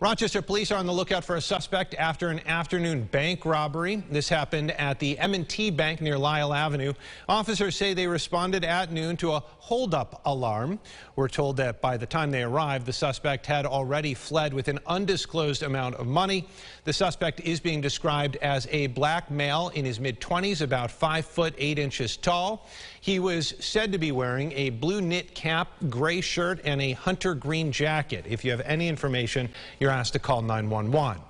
Rochester police are on the lookout for a suspect after an afternoon bank robbery. This happened at the M&T Bank near Lyle Avenue. Officers say they responded at noon to a holdup alarm. We're told that by the time they arrived, the suspect had already fled with an undisclosed amount of money. The suspect is being described as a black male in his mid-20s, about 5 foot 8 inches tall. He was said to be wearing a blue knit cap, gray shirt, and a hunter green jacket. If you have any information, you're asked to call 911.